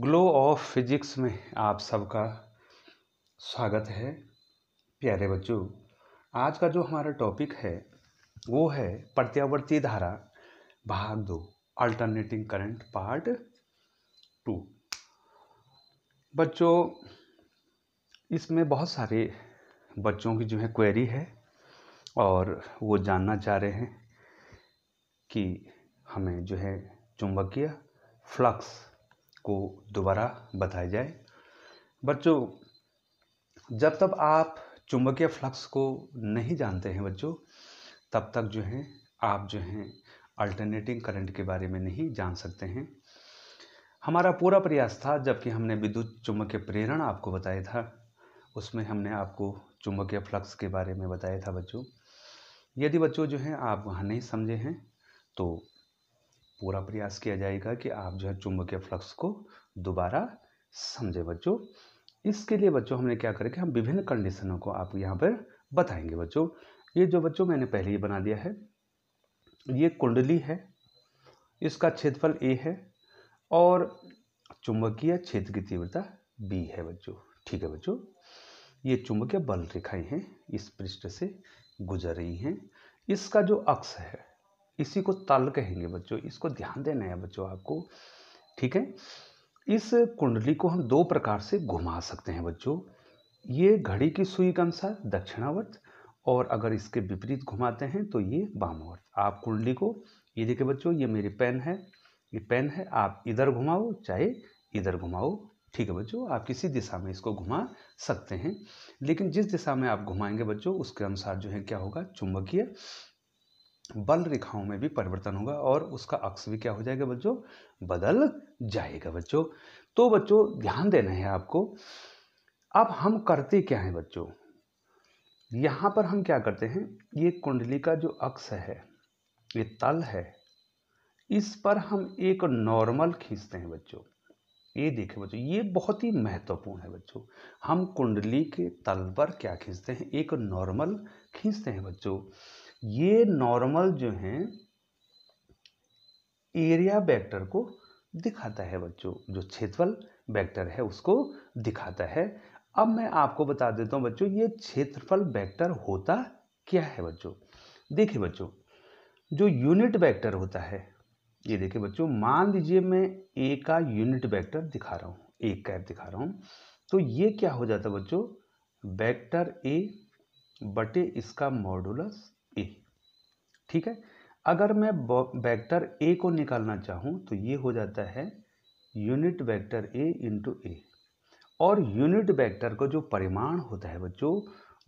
glow of physics में आप सबका स्वागत है प्यारे बच्चों आज का जो हमारा टॉपिक है वो है प्रत्यावर्ती धारा भाग दो अल्टरनेटिंग करंट पार्ट टू बच्चों इसमें बहुत सारे बच्चों की जो है क्वेरी है और वो जानना चाह रहे हैं कि हमें जो है चुंबकीय फ्लक्स को दोबारा बताया जाए बच्चों जब तक आप चुंबकीय फ्लक्स को नहीं जानते हैं बच्चों तब तक जो है आप जो हैं अल्टरनेटिंग करंट के बारे में नहीं जान सकते हैं हमारा पूरा प्रयास था जबकि हमने विद्युत चुंबकीय प्रेरण आपको बताया था उसमें हमने आपको चुंबकीय फ्लक्स के बारे में बताया था बच्चों यदि बच्चों जो हैं आप वहाँ नहीं समझे हैं तो पूरा प्रयास किया जाएगा कि आप जो है चुंबकीय फ्लक्स को दोबारा समझे बच्चों इसके लिए बच्चों हमने क्या करके हम विभिन्न कंडीशनों को आप यहाँ पर बताएंगे बच्चों ये जो बच्चों मैंने पहले ही बना दिया है ये कुंडली है इसका क्षेत्रफल ए है और चुंबकीय क्षेत्र की तीव्रता बी है बच्चों ठीक है बच्चों ये चुंबकीय बल रेखाएं हैं इस पृष्ठ से गुजर रही हैं इसका जो अक्ष है इसी को तल कहेंगे बच्चों इसको ध्यान देना है बच्चों आपको ठीक है इस कुंडली को हम दो प्रकार से घुमा सकते हैं बच्चों ये घड़ी की सुई के अनुसार दक्षिणावर्त और अगर इसके विपरीत घुमाते हैं तो ये वामावर्त आप कुंडली को ये देखिए बच्चों ये मेरी पेन है ये पेन है आप इधर घुमाओ चाहे इधर घुमाओ ठीक है बच्चों आप किसी दिशा में इसको घुमा सकते हैं लेकिन जिस दिशा में आप घुमाएंगे बच्चों उसके अनुसार जो है क्या होगा चुंबकीय बल रेखाओं में भी परिवर्तन होगा और उसका अक्ष भी क्या हो जाएगा बच्चों बदल जाएगा बच्चों तो बच्चों ध्यान देना है आपको अब हम करते क्या हैं बच्चों यहाँ पर हम क्या करते हैं ये कुंडली का जो अक्ष है ये तल है इस पर हम एक नॉर्मल खींचते हैं बच्चों ये देखें बच्चों ये बहुत ही महत्वपूर्ण है बच्चों हम कुंडली के तल पर क्या खींचते हैं एक नॉर्मल खींचते हैं बच्चों ये नॉर्मल जो हैं एरिया वेक्टर को दिखाता है बच्चों जो क्षेत्रफल वेक्टर है उसको दिखाता है अब मैं आपको बता देता हूँ बच्चों ये क्षेत्रफल वेक्टर होता क्या है बच्चों देखिए बच्चों जो यूनिट वेक्टर होता है ये देखिए बच्चों मान लीजिए मैं ए का यूनिट वेक्टर दिखा रहा हूँ ए कैप दिखा रहा हूँ तो ये क्या हो जाता है बच्चों वेक्टर ए बटे इसका मॉडुलस ठीक है अगर मैं वेक्टर ए को निकालना चाहूँ तो ये हो जाता है unit vector A into A और यूनिट वेक्टर का जो परिमाण होता है बच्चों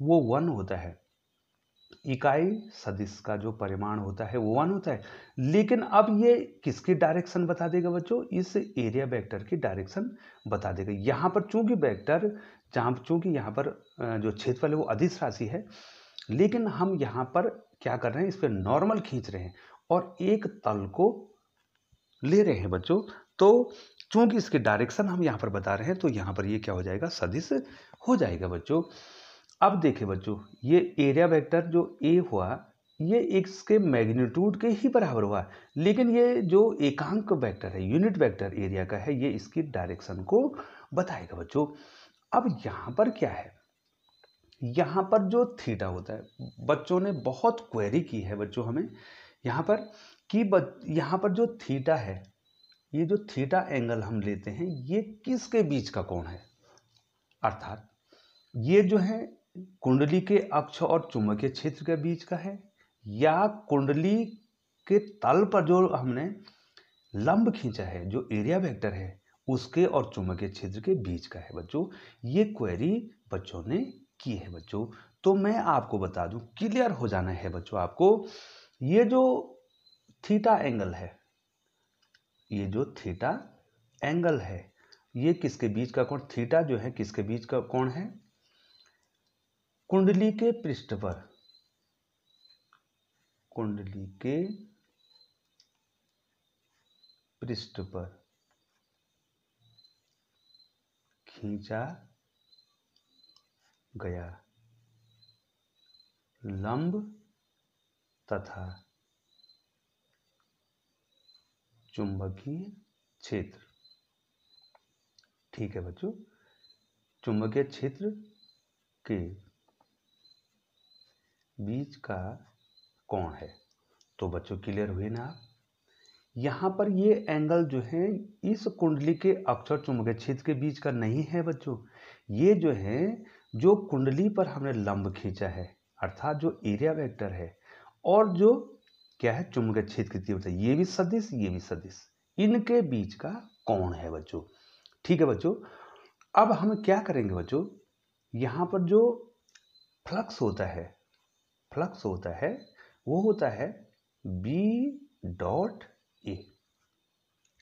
वो वन होता है इकाई सदिश का जो परिमाण होता है वो वन होता है लेकिन अब ये किसकी डायरेक्शन बता देगा बच्चों इस एरिया वेक्टर की डायरेक्शन बता देगा यहाँ पर चूंकि वेक्टर जहाँ चूंकि यहाँ पर जो क्षेत्रफल है वो अधिस राशि है लेकिन हम यहाँ पर क्या कर रहे हैं इस पर नॉर्मल खींच रहे हैं और एक तल को ले रहे हैं बच्चों तो चूंकि इसके डायरेक्शन हम यहाँ पर बता रहे हैं तो यहाँ पर ये क्या हो जाएगा सदिश हो जाएगा बच्चों अब देखे बच्चों ये एरिया वेक्टर जो ए हुआ ये इसके मैग्नीट्यूड के ही बराबर हुआ लेकिन ये जो एकांक वेक्टर है यूनिट वेक्टर एरिया का है ये इसकी डायरेक्शन को बताएगा बच्चों अब यहाँ पर क्या है यहाँ पर जो थीटा होता है बच्चों ने बहुत क्वेरी की है बच्चों हमें यहाँ पर कि यहाँ पर जो थीटा है ये जो थीटा एंगल हम लेते हैं ये किसके बीच का कोण है अर्थात ये जो है कुंडली के अक्ष और चुंबकीय क्षेत्र के बीच का है या कुंडली के तल पर जो हमने लंब खींचा है जो एरिया वेक्टर है उसके और चुंबकीय क्षेत्र के बीच का है बच्चों ये क्वेरी बच्चों ने की है बच्चों तो मैं आपको बता दूं क्लियर हो जाना है बच्चों आपको ये जो थीटा एंगल है ये जो थीटा एंगल है ये किसके बीच का कोण थीटा जो है किसके बीच का कोण है कुंडली के पृष्ठ पर कुंडली के पृष्ठ पर खींचा गया लंब तथा चुंबकीय क्षेत्र ठीक है बच्चों चुंबकीय क्षेत्र के बीच का कौन है तो बच्चों क्लियर हुए ना आप यहां पर ये एंगल जो है इस कुंडली के अक्षर चुंबकीय क्षेत्र के बीच का नहीं है बच्चों ये जो है जो कुंडली पर हमने लंब खींचा है अर्थात जो एरिया वेक्टर है और जो क्या है चुंबकीय क्षेत्र की तीव्रता ये भी सदिश ये भी सदिश इनके बीच का कौन है बच्चों ठीक है बच्चों अब हम क्या करेंगे बच्चों यहाँ पर जो फ्लक्स होता है फ्लक्स होता है वो होता है बी डॉट ए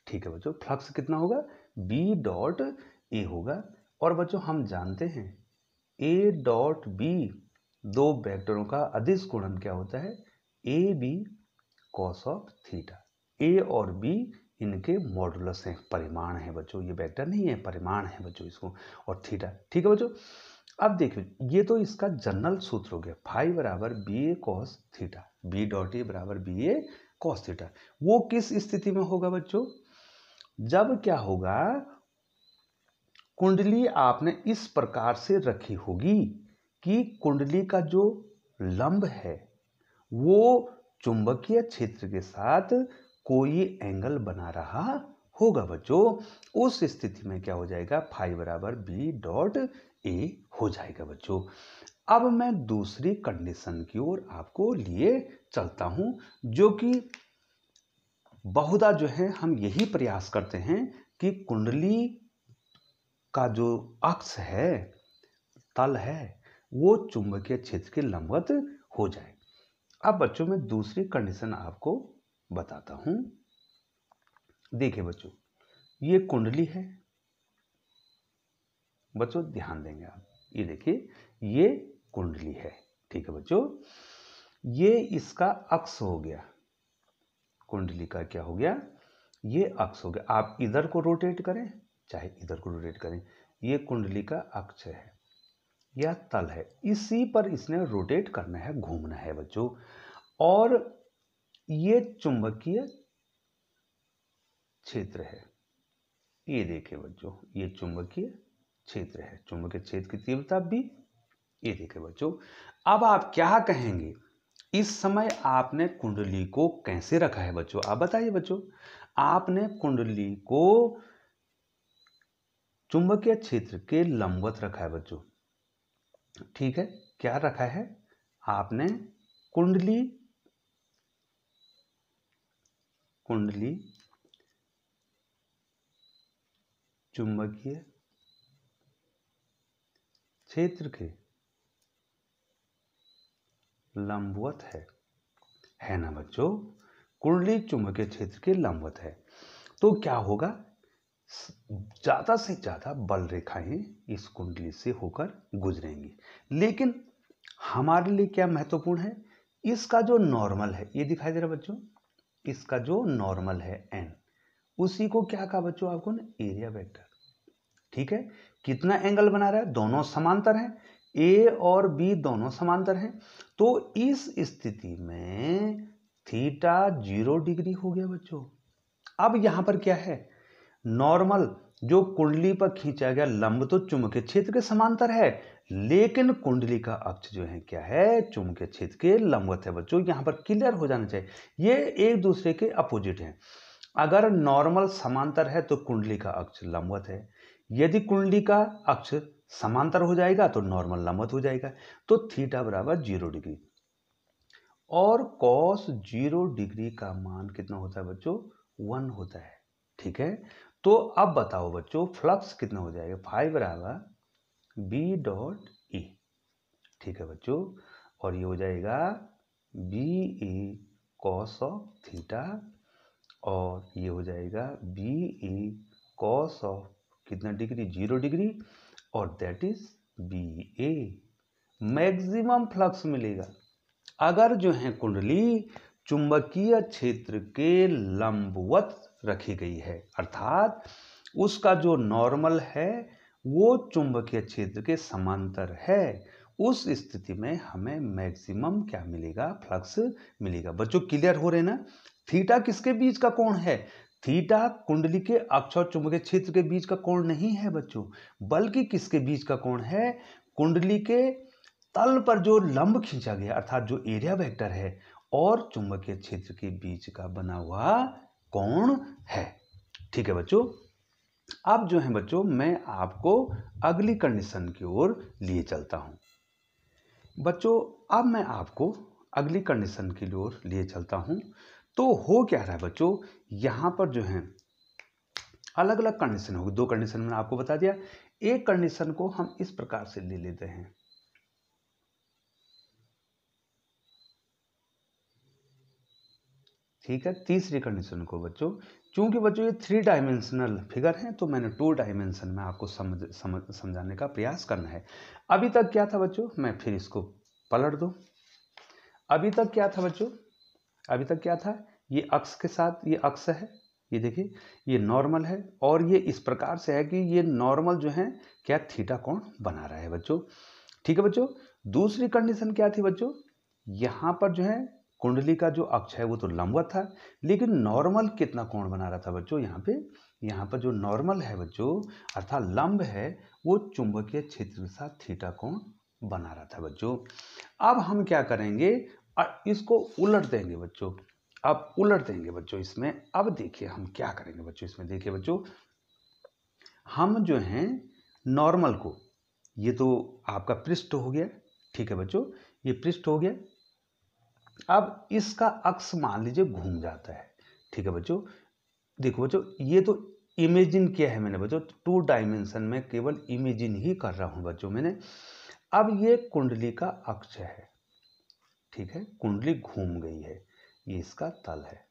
ठीक है बच्चों फ्लक्स कितना होगा बी डॉट ए होगा और बच्चों हम जानते हैं ए डॉट बी दो वेक्टरों का अधिस गुणन क्या होता है A B cos of theta A और बी इनके मॉडुलस हैं परिमाण है बच्चों ये वेक्टर नहीं है परिमाण है बच्चों इसको और थीटा ठीक है बच्चों अब देखिए ये तो इसका जनरल सूत्र हो गया फाइव बराबर B A cos theta B dot A बराबर बी ए कॉस थीटा वो किस स्थिति में होगा बच्चों जब क्या होगा कुंडली आपने इस प्रकार से रखी होगी कि कुंडली का जो लंब है वो चुंबकीय क्षेत्र के साथ कोई एंगल बना रहा होगा बच्चों उस स्थिति में क्या हो जाएगा फाइव बराबर बी डॉट ए हो जाएगा बच्चों अब मैं दूसरी कंडीशन की ओर आपको लिए चलता हूँ जो कि बहुधा जो है हम यही प्रयास करते हैं कि कुंडली का जो अक्ष है तल है वो चुंबकीय क्षेत्र के लंबवत हो जाए अब बच्चों में दूसरी कंडीशन आपको बताता हूँ देखिए बच्चों ये कुंडली है बच्चों ध्यान देंगे आप ये देखिए ये कुंडली है ठीक है बच्चों ये इसका अक्ष हो गया कुंडली का क्या हो गया ये अक्ष हो गया आप इधर को रोटेट करें चाहे इधर को रोटेट करें ये कुंडली का अक्ष है या तल है इसी पर इसने रोटेट करना है घूमना है बच्चों और ये चुंबकीय क्षेत्र है ये देखे बच्चों ये चुंबकीय क्षेत्र है चुंबकीय क्षेत्र की तीव्रता भी ये देखे बच्चों अब आप क्या कहेंगे इस समय आपने कुंडली को कैसे रखा है बच्चों आप बताइए बच्चों आपने कुंडली को चुंबकीय क्षेत्र के लंबवत रखा है बच्चों ठीक है क्या रखा है आपने कुंडली कुंडली चुंबकीय क्षेत्र के लंबवत है है ना बच्चों कुंडली चुंबकीय क्षेत्र के लंबवत है तो क्या होगा ज़्यादा से ज़्यादा बल रेखाएं इस कुंडली से होकर गुजरेंगी लेकिन हमारे लिए क्या महत्वपूर्ण है इसका जो नॉर्मल है ये दिखाई दे रहा बच्चों इसका जो नॉर्मल है एन उसी को क्या कहा बच्चों आपको ना एरिया वेक्टर ठीक है कितना एंगल बना रहा है दोनों समांतर हैं ए और बी दोनों समांतर हैं तो इस स्थिति में थीटा जीरो डिग्री हो गया बच्चों अब यहां पर क्या है नॉर्मल जो कुंडली पर खींचा गया लंब तो चुंबकीय क्षेत्र के समांतर है लेकिन कुंडली का अक्ष जो है क्या है चुंबकीय क्षेत्र के लंबवत है बच्चों यहाँ पर क्लियर हो जाना चाहिए ये एक दूसरे के अपोजिट हैं अगर नॉर्मल समांतर है तो कुंडली का अक्ष लंबवत है यदि कुंडली का अक्ष समांतर हो जाएगा तो नॉर्मल लंबवत हो जाएगा तो थीटा बराबर जीरो डिग्री और कॉस जीरो डिग्री का मान कितना होता है बच्चों वन होता है ठीक है तो अब बताओ बच्चों फ्लक्स कितना हो जाएगा फाइव बराबर बी डॉट ई ठीक है बच्चों और ये हो जाएगा B E cos of theta और ये हो जाएगा बी ई कॉस ऑफ कितना डिग्री जीरो डिग्री और that is B A maximum flux मिलेगा अगर जो है कुंडली चुंबकीय क्षेत्र के लंबवत रखी गई है अर्थात उसका जो नॉर्मल है वो चुंबकीय क्षेत्र के समांतर है उस स्थिति में हमें मैक्सिमम क्या मिलेगा फ्लक्स मिलेगा बच्चों क्लियर हो रहे ना थीटा किसके बीच का कोण है थीटा कुंडली के अक्ष और चुंबकीय क्षेत्र के बीच का कोण नहीं है बच्चों बल्कि किसके बीच का कोण है कुंडली के तल पर जो लंब खींचा गया अर्थात जो एरिया वेक्टर है और चुंबकीय क्षेत्र के बीच का बना हुआ कौन है ठीक है बच्चों अब जो है बच्चों मैं आपको अगली कंडीशन की ओर लिए चलता हूं बच्चों अब मैं आपको अगली कंडीशन की ओर लिए चलता हूं तो हो क्या रहा है बच्चों यहां पर जो है अलग अलग कंडीशन होगी दो कंडीशन मैंने आपको बता दिया एक कंडीशन को हम इस प्रकार से ले लेते हैं ठीक है तीसरी कंडीशन को बच्चों चूंकि बच्चों ये थ्री डायमेंशनल फिगर हैं तो मैंने टू डायमेंशन में आपको समझ समझ समझाने का प्रयास करना है अभी तक क्या था बच्चों मैं फिर इसको पलट दूँ अभी तक क्या था बच्चों अभी तक क्या था ये अक्स के साथ ये अक्स है ये देखिए ये नॉर्मल है और ये इस प्रकार से है कि ये नॉर्मल जो है क्या थीटा कौन बना रहा है बच्चों ठीक है बच्चों दूसरी कंडीशन क्या थी बच्चों यहाँ पर जो है कुंडली का जो अक्ष है वो तो लंबवत था लेकिन नॉर्मल कितना कोण बना रहा था बच्चों यहाँ पे यहाँ पर जो नॉर्मल है बच्चों अर्थात लंब है वो चुंबकीय क्षेत्र के साथ थीटा कोण बना रहा था बच्चों अब हम क्या करेंगे इसको उलट देंगे बच्चों अब उलट देंगे बच्चों इसमें अब देखिए हम क्या करेंगे बच्चों इसमें देखिए बच्चों हम जो हैं नॉर्मल को ये तो आपका पृष्ठ हो गया ठीक है बच्चों ये पृष्ठ हो गया अब इसका अक्ष मान लीजिए घूम जाता है ठीक है बच्चों देखो बच्चों ये तो इमेजिन किया है मैंने बच्चों टू डायमेंशन में केवल इमेजिन ही कर रहा हूँ बच्चों मैंने अब ये कुंडली का अक्ष है ठीक है कुंडली घूम गई है ये इसका तल है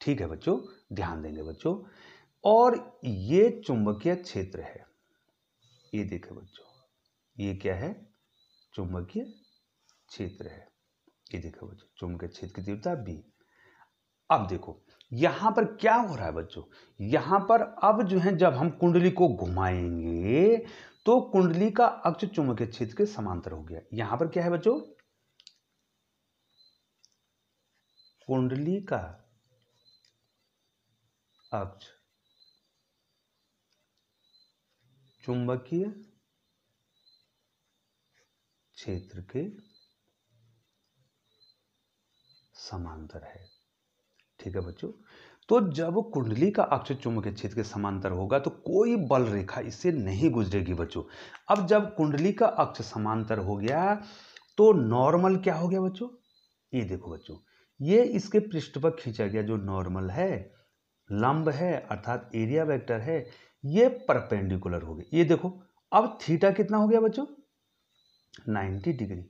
ठीक है बच्चों ध्यान देंगे बच्चों और ये चुंबकीय क्षेत्र है ये देखे बच्चों ये क्या है चुंबकीय क्षेत्र है ये देखो बच्चों चुंबकीय क्षेत्र की तीव्रता बी अब देखो यहां पर क्या हो रहा है बच्चों यहां पर अब जो है जब हम कुंडली को घुमाएंगे तो कुंडली का अक्ष चुंबकीय क्षेत्र के समांतर हो गया यहां पर क्या है बच्चों कुंडली का अक्ष चुंबकीय क्षेत्र के समांतर है ठीक है बच्चों तो जब कुंडली का अक्ष चुंबकीय क्षेत्र के समांतर होगा तो कोई बल रेखा इससे नहीं गुजरेगी बच्चों अब जब कुंडली का अक्ष समांतर हो गया तो नॉर्मल क्या हो गया बच्चों ये देखो बच्चों ये इसके पृष्ठ पर खींचा गया जो नॉर्मल है लंब है अर्थात एरिया वेक्टर है ये परपेंडिकुलर हो गया ये देखो अब थीटा कितना हो गया बच्चों 90 डिग्री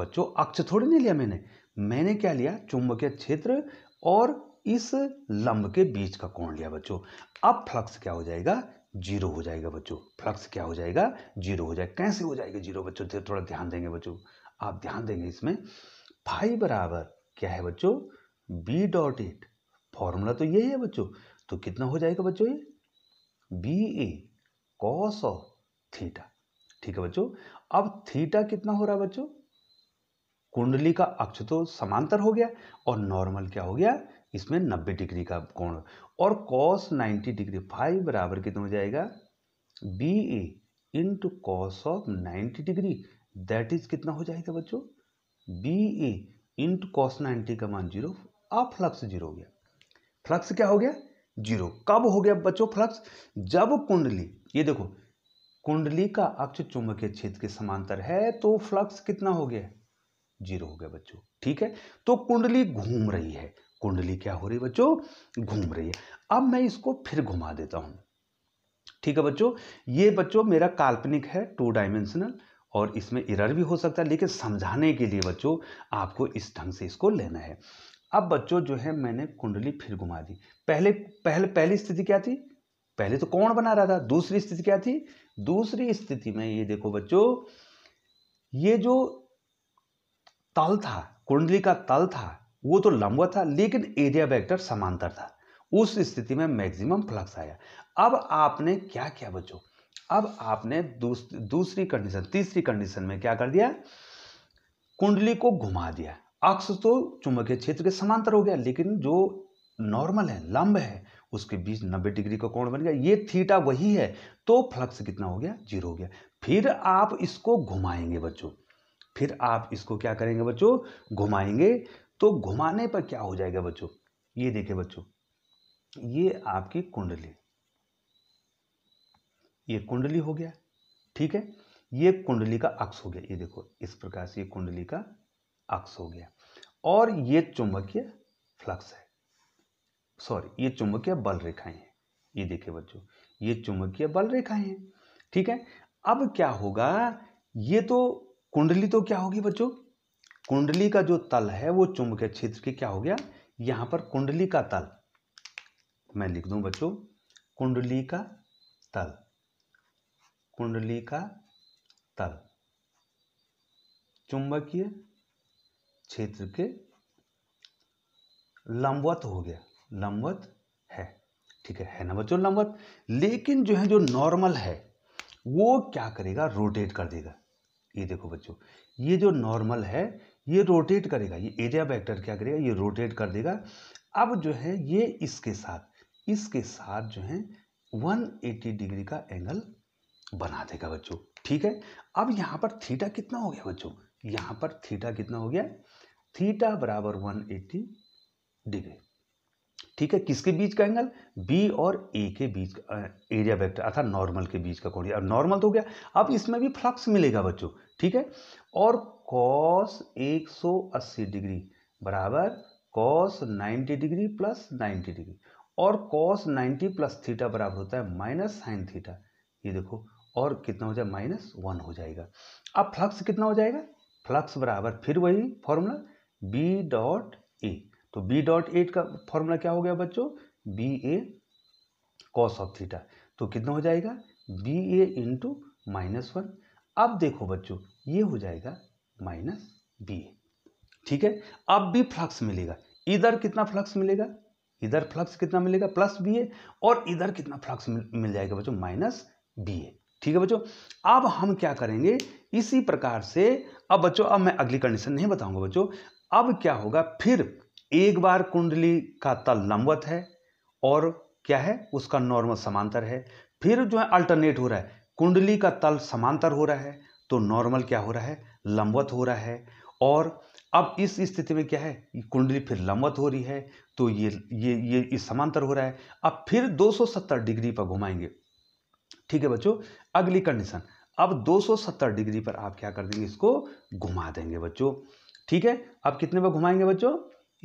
बच्चों अक्ष थोड़ी नहीं लिया मैंने मैंने क्या लिया चुंबकीय क्षेत्र और इस लंब के बीच का कोण लिया बच्चों अब फ्लक्स क्या हो जाएगा जीरो हो जाएगा बच्चों फ्लक्स क्या हो जाएगा जीरो हो जाएगा कैसे हो जाएगा जीरो बच्चों थोड़ा ध्यान देंगे बच्चों आप ध्यान देंगे इसमें फाइव बराबर क्या है बच्चों बी डॉट एट फॉर्मूला तो यही है बच्चों तो कितना हो जाएगा बच्चों ये B A cos of theta ठीक है बच्चों अब थीटा कितना हो रहा है बच्चों कुंडली का अक्ष तो समांतर हो गया और नॉर्मल क्या हो गया इसमें नब्बे डिग्री का कोण और कॉस नाइन्टी डिग्री फाइव बराबर कितना हो जाएगा B A into cos of ninety degree that is कितना हो जाएगा बच्चों B A into cos ninety का मान जीरो अब फ्लक्स जीरो हो गया फ्लक्स क्या हो गया जीरो कब हो गया बच्चों फ्लक्स जब कुंडली ये देखो कुंडली का अक्ष चुंबकीय क्षेत्र के समांतर है तो फ्लक्स कितना हो गया जीरो हो गया बच्चों ठीक है तो कुंडली घूम रही है कुंडली क्या हो रही है बच्चों घूम रही है अब मैं इसको फिर घुमा देता हूं ठीक है बच्चों ये बच्चों मेरा काल्पनिक है टू डायमेंशनल और इसमें इरर भी हो सकता है लेकिन समझाने के लिए बच्चों आपको इस ढंग से इसको लेना है अब बच्चों जो है मैंने कुंडली फिर घुमा दी पहले पहले पहली स्थिति क्या थी पहले तो कौन बना रहा था दूसरी स्थिति क्या थी दूसरी स्थिति में ये देखो बच्चों ये जो तल था कुंडली का तल था वो तो लंबा था लेकिन एरिया वेक्टर समांतर था उस स्थिति में मैक्सिमम फ्लक्स आया अब आपने क्या किया बच्चों अब आपने दूस, दूसरी कंडीशन तीसरी कंडीशन में क्या कर दिया कुंडली को घुमा दिया अक्ष तो चुंबकीय क्षेत्र के समांतर हो गया लेकिन जो नॉर्मल है लंब है उसके बीच 90 डिग्री का कोण बन गया ये थीटा वही है तो फ्लक्स कितना हो गया जीरो हो गया फिर आप इसको घुमाएंगे बच्चों फिर आप इसको क्या करेंगे बच्चों घुमाएंगे तो घुमाने पर क्या हो जाएगा बच्चों ये देखे बच्चों ये आपकी कुंडली ये कुंडली हो गया ठीक है ये कुंडली का अक्ष हो गया ये देखो इस प्रकार से ये कुंडली का अक्ष हो गया और ये चुंबकीय फ्लक्स है सॉरी ये चुंबकीय बल रेखाएं हैं ये देखे बच्चों ये चुंबकीय बल रेखाएं हैं ठीक है अब क्या होगा ये तो कुंडली तो क्या होगी बच्चों कुंडली का जो तल है वो चुंबकीय क्षेत्र के क्या हो गया यहां पर कुंडली का तल मैं लिख दूं बच्चों कुंडली का तल कुंडली का तल चुंबकीय क्षेत्र के लंबवत हो गया लंबवत है ठीक है है ना बच्चों लंबवत लेकिन जो है जो नॉर्मल है वो क्या करेगा रोटेट कर देगा ये देखो बच्चों ये जो नॉर्मल है ये रोटेट करेगा ये एरिया वेक्टर क्या करेगा ये रोटेट कर देगा अब जो है ये इसके साथ इसके साथ जो है 180 डिग्री का एंगल बना देगा बच्चों ठीक है अब यहाँ पर थीटा कितना हो गया बच्चों यहाँ पर थीटा कितना हो गया थीटा बराबर वन डिग्री ठीक है किसके बीच का एंगल बी और ए के बीच का एरिया वेक्टर अर्थात नॉर्मल के बीच का कोण अब नॉर्मल तो हो गया अब इसमें भी फ्लक्स मिलेगा बच्चों ठीक है और कॉस 180 डिग्री बराबर कॉस 90 डिग्री प्लस 90 डिग्री और कॉस 90 प्लस थीटा बराबर होता है माइनस साइन थीटा ये देखो और कितना हो जाए माइनस वन हो जाएगा अब फ्लक्स कितना हो जाएगा फ्लक्स बराबर फिर वही फॉर्मूला बी डॉट ए तो बी डॉट ए का फॉर्मूला क्या हो गया बच्चों B A cos of theta तो कितना हो जाएगा B A into minus one अब देखो बच्चों ये हो जाएगा माइनस बी ठीक है अब भी फ्लक्स मिलेगा इधर कितना फ्लक्स मिलेगा इधर फ्लक्स कितना मिलेगा प्लस बी ए और इधर कितना फ्लक्स मिल जाएगा बच्चों माइनस बी ए ठीक है बच्चों अब हम क्या करेंगे इसी प्रकार से अब बच्चों अब मैं अगली कंडीशन नहीं बताऊंगा बच्चों अब क्या होगा फिर एक बार कुंडली का तल लंबवत है और क्या है उसका नॉर्मल समांतर है फिर जो है अल्टरनेट हो रहा है कुंडली का तल समांतर हो रहा है तो नॉर्मल क्या हो रहा है लंबवत हो रहा है और अब इस स्थिति में क्या है कुंडली फिर लंबवत हो रही है तो ये ये ये इस समांतर हो रहा है अब फिर 270 डिग्री पर घुमाएंगे ठीक है बच्चों अगली कंडीशन अब 270 डिग्री पर आप क्या कर देंगे इसको घुमा देंगे बच्चों ठीक है अब कितने पर घुमाएंगे बच्चों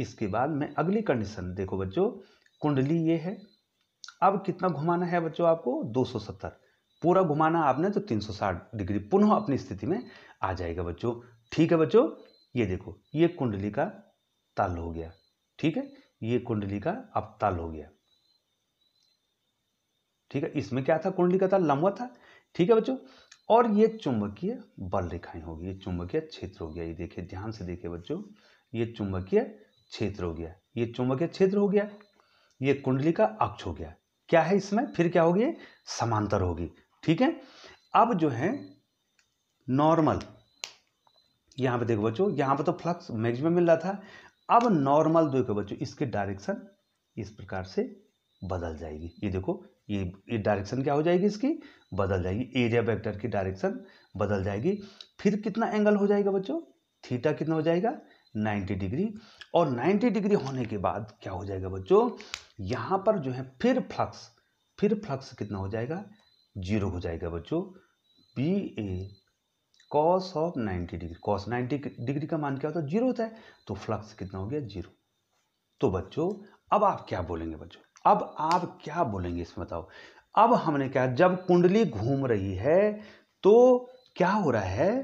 इसके बाद में अगली कंडीशन देखो बच्चों कुंडली ये है अब कितना घुमाना है बच्चों आपको 270 पूरा घुमाना आपने तो 360 डिग्री पुनः अपनी स्थिति में आ जाएगा बच्चों ठीक है बच्चों ये देखो ये कुंडली का ताल हो गया ठीक है ये कुंडली का अब ताल हो गया ठीक है इसमें क्या था कुंडली का ताल लंबा था ठीक है बच्चों और ये चुंबकीय बल रेखाएं होगी ये चुंबकीय क्षेत्र हो गया ये देखिए ध्यान से देखिए बच्चों ये चुंबकीय क्षेत्र हो गया ये चुंबकीय क्षेत्र हो गया ये कुंडली का अक्ष हो गया क्या है इसमें फिर क्या होगी समांतर होगी ठीक है अब जो है नॉर्मल यहां पे देखो बच्चों यहाँ पे तो फ्लक्स मैक्सिमम मिल रहा था अब नॉर्मल देखो बच्चों इसके डायरेक्शन इस प्रकार से बदल जाएगी ये देखो ये ये डायरेक्शन क्या हो जाएगी इसकी बदल जाएगी एरिया वेक्टर की डायरेक्शन बदल जाएगी फिर कितना एंगल हो जाएगा बच्चों थीटा कितना हो जाएगा 90 डिग्री और 90 डिग्री होने के बाद क्या हो जाएगा बच्चों यहाँ पर जो है फिर फ्लक्स फिर फ्लक्स कितना हो जाएगा जीरो हो जाएगा बच्चों B A cos of ninety degree cos ninety degree का मान क्या होता है जीरो होता है तो फ्लक्स कितना हो गया जीरो तो बच्चों अब आप क्या बोलेंगे बच्चों अब आप क्या बोलेंगे इसमें बताओ अब हमने क्या जब कुंडली घूम रही है तो क्या हो रहा है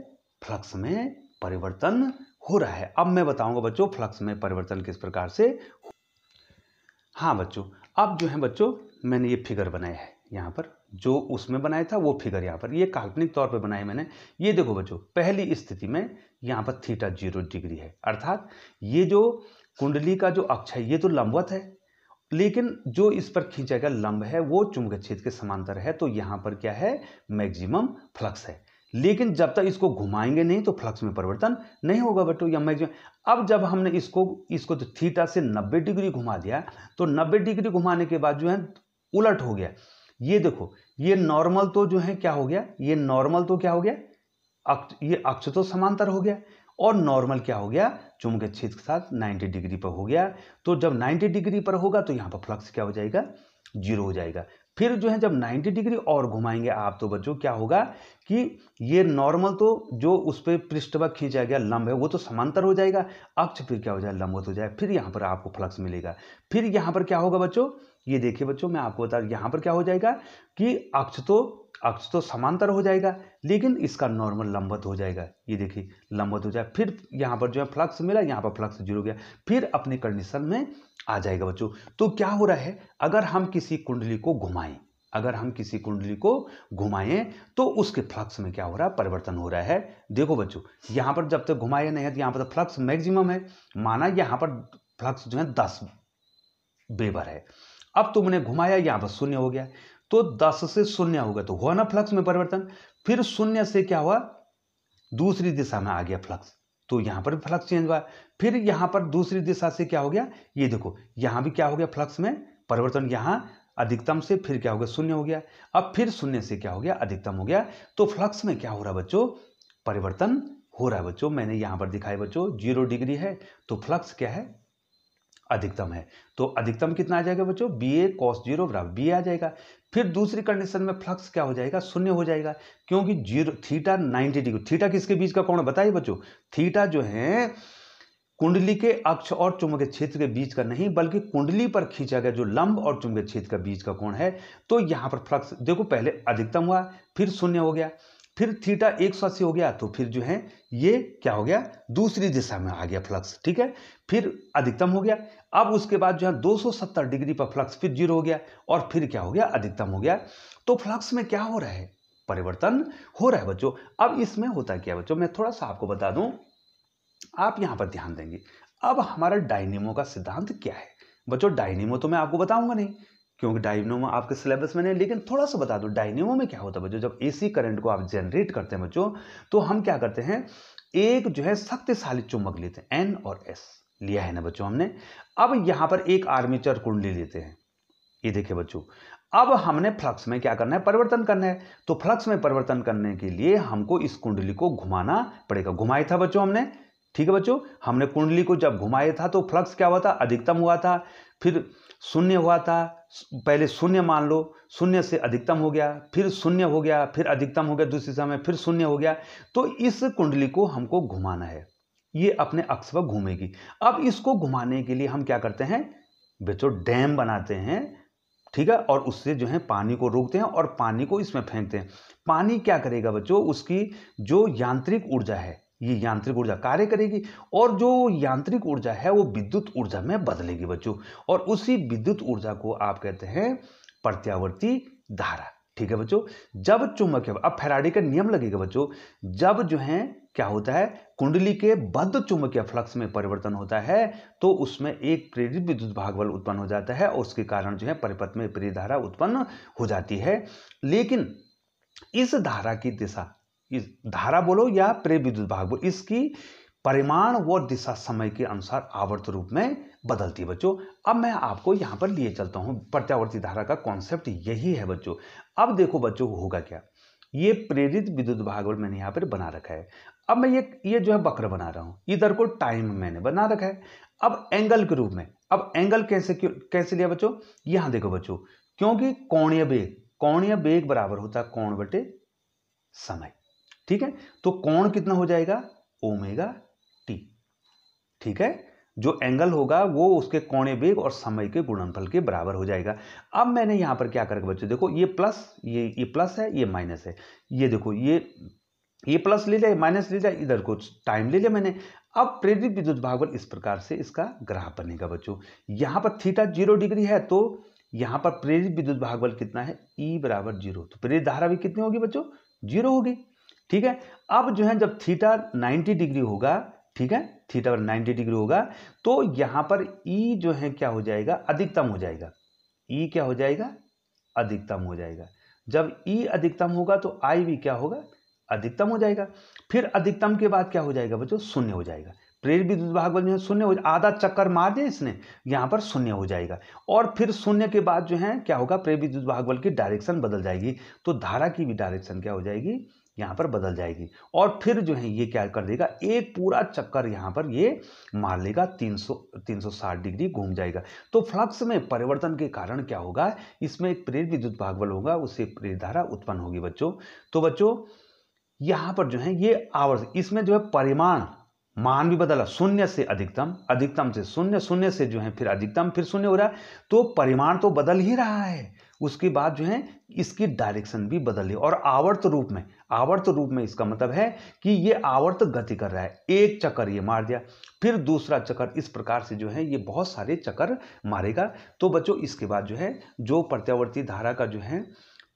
फ्लक्स में परिवर्तन हो रहा है अब मैं बताऊंगा बच्चों फ्लक्स में परिवर्तन किस प्रकार से हाँ बच्चों अब जो है बच्चों मैंने ये फिगर बनाया है यहाँ पर जो उसमें बनाया था वो फिगर यहाँ पर ये यह काल्पनिक तौर पे बनाया मैंने ये देखो बच्चों पहली स्थिति में यहाँ पर थीटा जीरो डिग्री है अर्थात ये जो कुंडली का जो अक्ष है ये तो लंबवत है लेकिन जो इस पर खींचा गया लंब है वो चुंबक क्षेत्र के समांतर है तो यहाँ पर क्या है मैक्सिमम फ्लक्स है लेकिन जब तक इसको घुमाएंगे नहीं तो फ्लक्स में परिवर्तन नहीं होगा बटो या मैक्सिमम अब जब हमने इसको इसको तो थीटा से 90 डिग्री घुमा दिया तो 90 डिग्री घुमाने के बाद जो है उलट हो गया ये देखो ये नॉर्मल तो जो है क्या हो गया ये नॉर्मल तो क्या हो गया ये अक्ष तो समांतर हो गया और नॉर्मल क्या हो गया चुंबकीय क्षेत्र के साथ 90 डिग्री पर हो गया तो जब 90 डिग्री पर होगा तो यहाँ पर फ्लक्स क्या हो जाएगा जीरो हो जाएगा फिर जो है जब 90 डिग्री और घुमाएंगे आप तो बच्चों क्या होगा कि ये नॉर्मल तो जो उस पर पृष्ठ पर खींचा गया लंब है वो तो समांतर हो जाएगा अक्ष फिर क्या हो जाए लंबवत हो जाए फिर यहाँ पर आपको फ्लक्स मिलेगा फिर यहाँ पर क्या होगा बच्चों ये देखिए बच्चों मैं आपको बता यहाँ पर क्या हो जाएगा कि अक्ष तो अक्ष तो समांतर हो जाएगा लेकिन इसका नॉर्मल लंबत हो जाएगा ये देखिए लंबत हो जाए फिर यहाँ पर जो है फ्लक्स मिला यहाँ पर फ्लक्स जुड़ गया फिर अपने कंडीशन में आ जाएगा बच्चों तो क्या हो रहा है अगर हम किसी कुंडली को घुमाएं अगर हम किसी कुंडली को घुमाएं तो उसके फ्लक्स में क्या हो रहा है परिवर्तन हो रहा है देखो बच्चों यहाँ पर जब तक तो घुमाया नहीं है तो यहाँ पर तो फ्लक्स मैक्सिमम है माना यहाँ पर फ्लक्स जो है दस बेबर है अब तुमने घुमाया यहां पर शून्य हो गया तो दस से शून्य हो गया तो हुआ ना फ्लक्स में परिवर्तन फिर शून्य से क्या हुआ दूसरी दिशा में आ गया फ्लक्स तो यहां पर फ्लक्स चेंज हुआ फिर यहां पर दूसरी दिशा से क्या हो गया ये देखो यहां भी क्या हो गया फ्लक्स में परिवर्तन यहां अधिकतम से फिर क्या हो गया शून्य हो गया अब फिर शून्य से क्या हो गया अधिकतम हो गया तो फ्लक्स में क्या हो रहा बच्चों परिवर्तन हो रहा है बच्चों मैंने यहां पर दिखाया बच्चों जीरो डिग्री है तो फ्लक्स क्या है अधिकतम है तो अधिकतम कितना आ जाएगा बच्चों बी ए कॉस जीरो बराबर बी आ जाएगा फिर दूसरी कंडीशन में फ्लक्स क्या हो जाएगा शून्य हो जाएगा क्योंकि जीरो थीटा 90 डिग्री थीटा किसके बीच का कोण बताइए बच्चों थीटा जो है कुंडली के अक्ष और चुंबकीय क्षेत्र के बीच का नहीं बल्कि कुंडली पर खींचा गया जो लंब और चुंबकीय क्षेत्र के बीच का कोण है तो यहाँ पर फ्लक्स देखो पहले अधिकतम हुआ फिर शून्य हो गया फिर थीटा एक सौ अस्सी हो गया तो फिर जो है ये क्या हो गया दूसरी दिशा में आ गया फ्लक्स ठीक है फिर अधिकतम हो गया अब उसके बाद जो है 270 डिग्री पर फ्लक्स फिर जीरो हो गया और फिर क्या हो गया अधिकतम हो गया तो फ्लक्स में क्या हो रहा है परिवर्तन हो रहा है बच्चों अब इसमें होता क्या बच्चों मैं थोड़ा सा आपको बता दूं आप यहां पर ध्यान देंगे अब हमारा डायनेमो का सिद्धांत क्या है बच्चों डायनेमो तो मैं आपको बताऊंगा नहीं क्योंकि डायनोमा आपके सिलेबस में नहीं लेकिन थोड़ा सा बता दो डायनोमो में क्या होता है बच्चों जब एसी करंट को आप जनरेट करते हैं बच्चों तो हम क्या करते हैं एक जो है शक्तिशाली चुंबक लेते हैं एन और एस लिया है ना बच्चों हमने अब यहाँ पर एक आर्मीचर कुंडली लेते हैं ये देखे बच्चों अब हमने फ्लक्स में क्या करना है परिवर्तन करना है तो फ्लक्स में परिवर्तन करने के लिए हमको इस कुंडली को घुमाना पड़ेगा घुमाया था बच्चों हमने ठीक है बच्चों हमने कुंडली को जब घुमाया था तो फ्लक्स क्या हुआ था अधिकतम हुआ था फिर शून्य हुआ था पहले शून्य मान लो शून्य से अधिकतम हो गया फिर शून्य हो गया फिर अधिकतम हो गया दूसरी समय फिर शून्य हो गया तो इस कुंडली को हमको घुमाना है ये अपने अक्ष पर घूमेगी अब इसको घुमाने के लिए हम क्या करते हैं बच्चों डैम बनाते हैं ठीक है और उससे जो है पानी को रोकते हैं और पानी को इसमें फेंकते हैं पानी क्या करेगा बच्चों उसकी जो यांत्रिक ऊर्जा है ये यांत्रिक ऊर्जा कार्य करेगी और जो यांत्रिक ऊर्जा है वो विद्युत ऊर्जा में बदलेगी बच्चों और उसी विद्युत ऊर्जा को आप कहते हैं प्रत्यावर्ती धारा ठीक है बच्चों जब चुंबकीय अब फेराडी का नियम लगेगा बच्चों जब जो है क्या होता है कुंडली के बद्ध चुंबकीय फ्लक्स में परिवर्तन होता है तो उसमें एक प्रेरित विद्युत भाग बल उत्पन्न हो जाता है और उसके कारण जो है परिपथ में प्रेरित धारा उत्पन्न हो जाती है लेकिन इस धारा की दिशा इस धारा बोलो या प्रे विद्युत भाग बोलो इसकी परिमाण व दिशा समय के अनुसार आवर्त रूप में बदलती है बच्चों अब मैं आपको यहां पर लिए चलता हूं प्रत्यावर्ती धारा का कॉन्सेप्ट यही है बच्चों अब देखो बच्चों होगा क्या ये प्रेरित विद्युत भाग मैंने यहाँ पर बना रखा है अब मैं ये ये जो है वक्र बना रहा हूं इधर को टाइम मैंने बना रखा है अब एंगल के रूप में अब एंगल कैसे कैसे लिया बच्चों यहां देखो बच्चों क्योंकि कोणीय बेग कोणीय बेग बराबर होता है कोण बटे समय ठीक है तो कौन कितना हो जाएगा ओमेगा टी ठीक है जो एंगल होगा वो उसके कोणे वेग और समय के गुणनफल के बराबर हो जाएगा अब मैंने यहां पर क्या करके बच्चों देखो ये प्लस ये ये प्लस है ये माइनस है ये देखो ये ये प्लस ले जाए माइनस ले जाए इधर कुछ टाइम ले लिया मैंने अब प्रेरित विद्युत भागवल इस प्रकार से इसका ग्राह बनेगा बच्चों यहां पर थीटा जीरो डिग्री है तो यहां पर प्रेरित विद्युत भागवल कितना है ई e बराबर जीरो तो प्रेरित धारा भी कितनी होगी बच्चों जीरो होगी ठीक है अब जो है जब थीटा 90 डिग्री होगा ठीक है थीटा पर 90 डिग्री होगा तो यहाँ पर ई e जो है क्या हो जाएगा अधिकतम हो जाएगा ई e क्या हो जाएगा अधिकतम हो जाएगा जब ई e अधिकतम होगा तो आई भी क्या होगा अधिकतम हो जाएगा फिर अधिकतम के बाद क्या हो जाएगा बच्चों शून्य हो जाएगा प्रेरित विद्युत भागवत जो है शून्य हो आधा चक्कर मार दे इसने यहाँ पर शून्य हो जाएगा और फिर शून्य के बाद जो है क्या होगा प्रेरित विद्युत भागवत की डायरेक्शन बदल जाएगी तो धारा की भी डायरेक्शन क्या हो जाएगी यहाँ पर बदल जाएगी और फिर जो है ये क्या कर देगा एक पूरा चक्कर यहाँ पर ये मार लेगा 300 360 डिग्री घूम जाएगा तो फ्लक्स में परिवर्तन के कारण क्या होगा इसमें एक प्रेरित विद्युत भागबल होगा उससे प्रेरित धारा उत्पन्न होगी बच्चों तो बच्चों यहाँ पर जो है ये आवर्त इसमें जो है परिमाण मान भी बदला शून्य से अधिकतम अधिकतम से शून्य शून्य से जो है फिर अधिकतम फिर शून्य हो रहा है तो परिमाण तो बदल ही रहा है उसके बाद जो है इसकी डायरेक्शन भी बदल ली और आवर्त रूप में आवर्त रूप में इसका मतलब है कि ये आवर्त गति कर रहा है एक चक्कर ये मार दिया फिर दूसरा चक्कर इस प्रकार से जो है ये बहुत सारे चक्कर मारेगा तो बच्चों इसके बाद जो है जो प्रत्यावर्ती धारा का जो है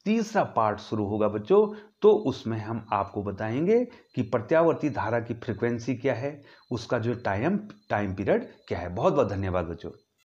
तीसरा पार्ट शुरू होगा बच्चों तो उसमें हम आपको बताएंगे कि प्रत्यावर्ती धारा की फ्रिक्वेंसी क्या है उसका जो टाइम टाइम पीरियड क्या है बहुत बहुत धन्यवाद बच्चों